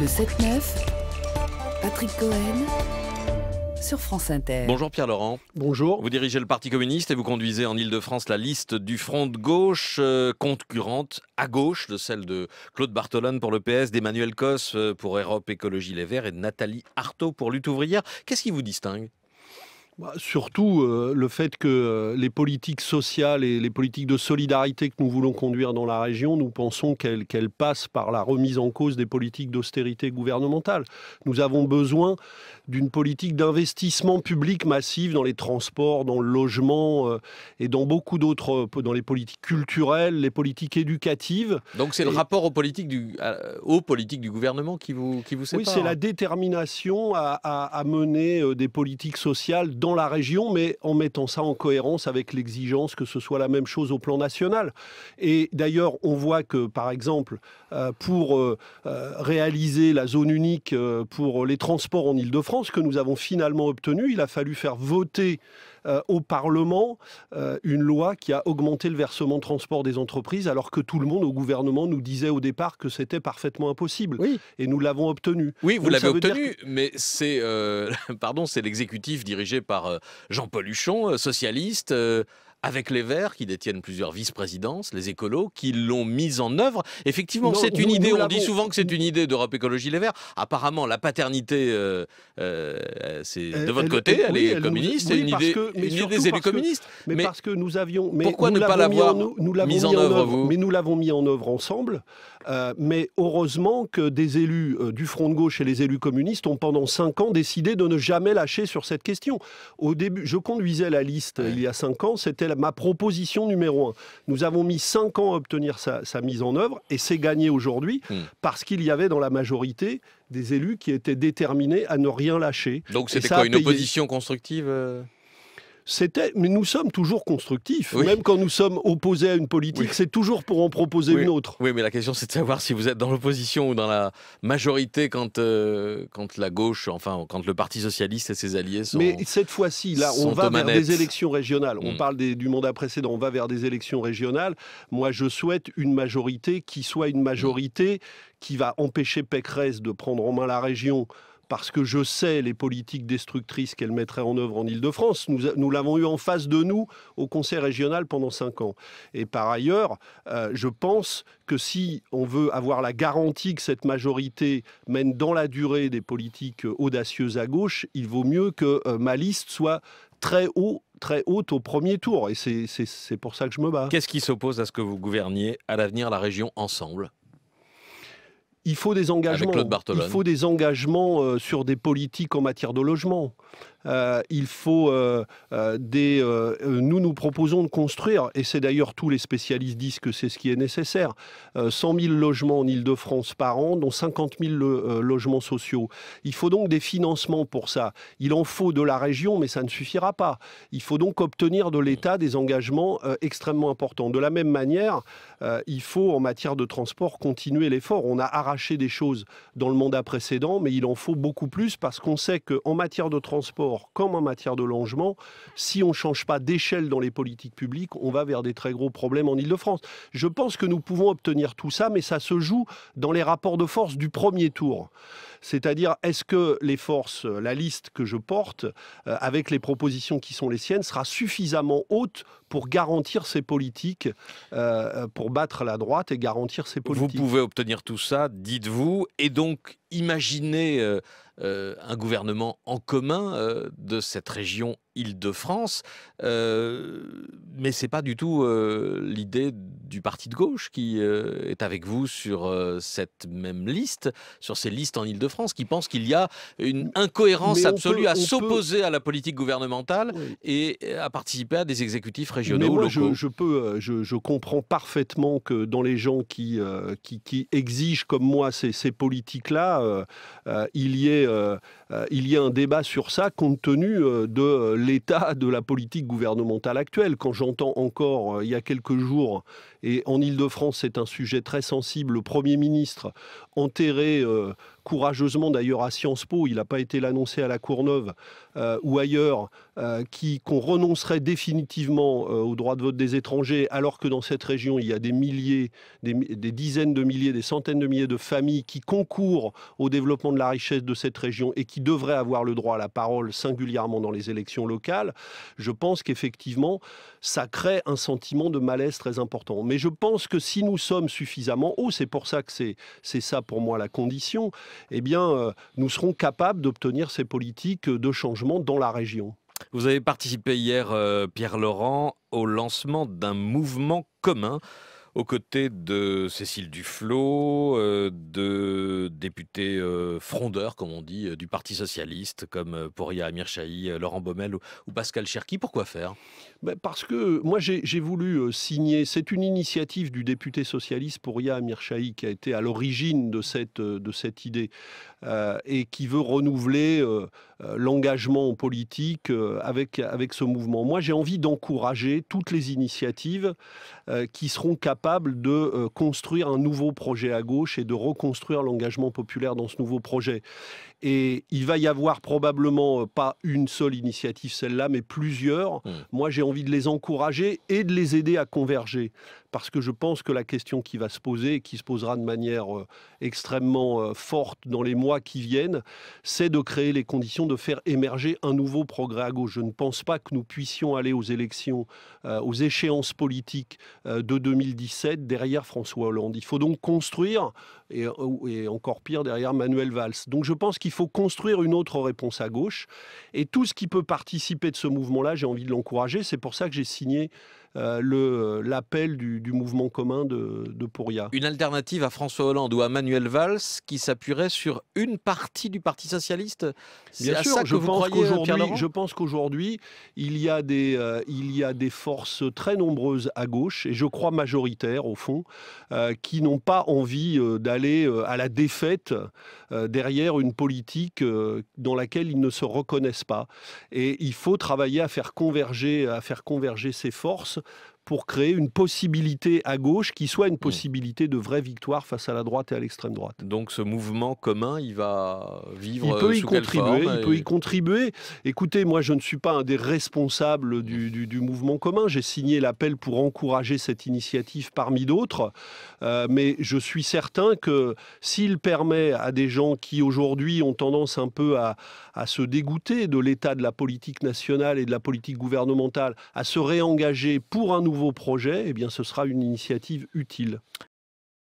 Le 7-9, Patrick Cohen sur France Inter. Bonjour Pierre Laurent. Bonjour. Vous dirigez le Parti communiste et vous conduisez en Ile-de-France la liste du Front de gauche, euh, concurrente à gauche de celle de Claude Bartolone pour le PS, d'Emmanuel Cos euh, pour Europe Écologie Les Verts et de Nathalie Arthaud pour Lutte Ouvrière. Qu'est-ce qui vous distingue bah, surtout euh, le fait que euh, les politiques sociales et les politiques de solidarité que nous voulons conduire dans la région, nous pensons qu'elles passent par la remise en cause des politiques d'austérité gouvernementale. Nous avons besoin d'une politique d'investissement public massive dans les transports, dans le logement euh, et dans beaucoup d'autres, dans les politiques culturelles, les politiques éducatives. Donc c'est le rapport aux politiques, du, du gouvernement qui vous, qui vous sépare Oui, c'est la détermination à, à mener des politiques sociales dans la région, mais en mettant ça en cohérence avec l'exigence que ce soit la même chose au plan national. Et d'ailleurs, on voit que, par exemple, euh, pour euh, euh, réaliser la zone unique pour les transports en île de france que nous avons finalement obtenu, il a fallu faire voter euh, au Parlement euh, une loi qui a augmenté le versement transport des entreprises, alors que tout le monde au gouvernement nous disait au départ que c'était parfaitement impossible. Et nous l'avons obtenu. Oui, vous l'avez obtenu, mais c'est euh, pardon, c'est l'exécutif dirigé par Jean-Paul Huchon, socialiste avec les Verts qui détiennent plusieurs vice-présidences, les écolos qui l'ont mise en œuvre. Effectivement, c'est une idée, on dit souvent que c'est une idée d'Europe Écologie Les Verts. Apparemment, la paternité, euh, euh, c'est de votre côté, elle, est communiste, c'est une idée, des élus communistes. Mais, parce que nous avions... pourquoi ne pas l'avoir mise en, œuvre, vous Mais nous l'avons mis en œuvre ensemble. Euh, mais heureusement que des élus du Front de gauche et les élus communistes ont pendant cinq ans décidé de ne jamais lâcher sur cette question. Au début, je conduisais la liste il y a cinq ans, c'était ma proposition numéro un. Nous avons mis cinq ans à obtenir sa, mise en œuvre et c'est gagné aujourd'hui hmm. parce qu'il y avait dans la majorité des élus qui étaient déterminés à ne rien lâcher. Donc c'était quoi une opposition constructive euh c'était, mais nous sommes toujours constructifs, même quand nous sommes opposés à une politique, c'est toujours pour en proposer une autre. Oui, mais la question c'est de savoir si vous êtes dans l'opposition ou dans la majorité quand, euh, quand la gauche, enfin quand le Parti socialiste et ses alliés sont. Mais cette fois-ci, là, on va vers des élections régionales. On mm. parle du mandat précédent, on va vers des élections régionales. Moi, je souhaite une majorité qui soit une majorité qui va empêcher Pécresse de prendre en main la région parce que je sais les politiques destructrices qu'elle mettrait en œuvre en Ile-de-France. Nous, l'avons eu en face de nous au Conseil régional pendant cinq ans. Et par ailleurs, euh, je pense que si on veut avoir la garantie que cette majorité mène dans la durée des politiques audacieuses à gauche, il vaut mieux que euh, ma liste soit très haut, très haute au premier tour. Et c'est pour ça que je me bats. Qu'est-ce qui s'oppose à ce que vous gouverniez à l'avenir la région ensemble il faut des engagements. faut des engagements euh, sur des politiques en matière de logement. Euh, il faut euh, euh, des. nous, nous proposons de construire, et c'est d'ailleurs tous les spécialistes disent que c'est ce qui est nécessaire, 100 000 logements en Ile-de-France par an, dont 50 000 logements sociaux. Il faut donc des financements pour ça. Il en faut de la région, mais ça ne suffira pas. Il faut donc obtenir de l'État des engagements extrêmement importants. De la même manière, il faut, en matière de transport, continuer l'effort. On a arraché des choses dans le mandat précédent, mais il en faut beaucoup plus parce qu'on sait qu'en matière de transport, comme en matière de logement, si on ne change pas d'échelle dans les politiques publiques, on va vers des très gros problèmes en Ile-de-France. Je pense que nous pouvons obtenir tout ça, mais ça se joue dans les rapports de force du premier tour. C'est-à-dire, est-ce que les forces, euh, la liste que je porte, euh, avec les propositions qui sont les siennes, sera suffisamment haute pour garantir ces politiques, euh, pour battre la droite et garantir ces politiques Vous pouvez obtenir tout ça, dites-vous, et donc imaginez un gouvernement en commun de cette région Île-de-France, euh, mais c'est pas du tout euh, l'idée du parti de gauche qui euh, est avec vous sur cette même liste, sur ces listes en Île-de-France, qui pense qu'il y a une incohérence absolue à s'opposer à la politique gouvernementale et à participer à des exécutifs régionaux Je, peux, je, comprends parfaitement que dans les gens qui, qui, exigent comme moi ces, ces politiques-là, il y ait euh, il y a un débat sur ça compte tenu euh, de euh, l'état de la politique gouvernementale actuelle. Quand j'entends encore il y a quelques jours, et en Ile-de-France c'est un sujet très sensible, le Premier ministre enterré courageusement d'ailleurs à Sciences Po, il n'a pas été l'annoncé à la Courneuve, euh, ou ailleurs euh, qu'on renoncerait définitivement euh, au droit de vote des étrangers, alors que dans cette région il y a des milliers, des, dizaines de milliers, des centaines de milliers de familles qui concourent au développement de la richesse de cette région et qui devraient avoir le droit à la parole singulièrement dans les élections locales. Je pense qu'effectivement ça crée un sentiment de malaise très important. Mais je pense que si nous sommes suffisamment hauts, c'est pour ça que c'est c'est ça pour moi la condition, eh bien nous serons capables d'obtenir ces politiques de changement dans la région. Vous avez participé hier, euh, Pierre Laurent, au lancement d'un mouvement commun aux côtés de Cécile Duflot, euh, de députés euh, frondeurs, comme on dit, euh, du Parti Socialiste, comme Poria Amir Laurent Baumel ou, Pascal Cherki. Pourquoi faire ben, Parce que moi, j'ai voulu signer. C'est une initiative du député socialiste Poria Amir qui a été à l'origine de cette, idée et qui veut renouveler l'engagement politique avec ce mouvement. Moi, j'ai envie d'encourager toutes les initiatives qui seront capables de euh, construire un nouveau projet à gauche et de reconstruire l'engagement populaire dans ce nouveau projet. Et il va y avoir probablement euh, pas une seule initiative, celle-là, mais plusieurs. Mmh. Moi, j'ai envie de les encourager et de les aider à converger. Parce que je pense que la question qui va se poser et qui se posera de manière euh, extrêmement euh, forte dans les mois qui viennent, c'est de créer les conditions de faire émerger un nouveau progrès à gauche. Je ne pense pas que nous puissions aller aux élections, aux échéances politiques de 2017 derrière François Hollande. Il faut donc construire euh, et, encore pire derrière Manuel Valls. Donc je pense qu'il faut construire une autre réponse à gauche. Et tout ce qui peut participer de ce mouvement-là, j'ai envie de l'encourager. C'est pour ça que j'ai signé euh, le euh, l'appel du, mouvement commun de, de Une alternative à François Hollande ou à Manuel Valls qui s'appuierait sur une partie du Parti socialiste. Bien à sûr, ça que je, pense qu'aujourd'hui, je pense qu'aujourd'hui, il y a des euh, il y a des forces très nombreuses à gauche et je crois majoritaires au fond qui n'ont pas envie d'aller à la défaite derrière une politique dans laquelle ils ne se reconnaissent pas. Et il faut travailler à faire converger à faire converger ces forces Merci pour créer une possibilité à gauche qui soit une mm. possibilité de vraie victoire face à la droite et à l'extrême droite. Donc ce mouvement commun, il va vivre. Il peut euh, y contribuer. il peut y contribuer. Écoutez, moi je ne suis pas un des responsables mm. du, mouvement commun. J'ai signé l'appel pour encourager cette initiative parmi d'autres, euh, mais je suis certain que s'il permet à des gens qui aujourd'hui ont tendance un peu à, à se dégoûter de l'état de la politique nationale et de la politique gouvernementale, à se réengager pour un nouveau projets projet, eh bien, ce sera une initiative utile.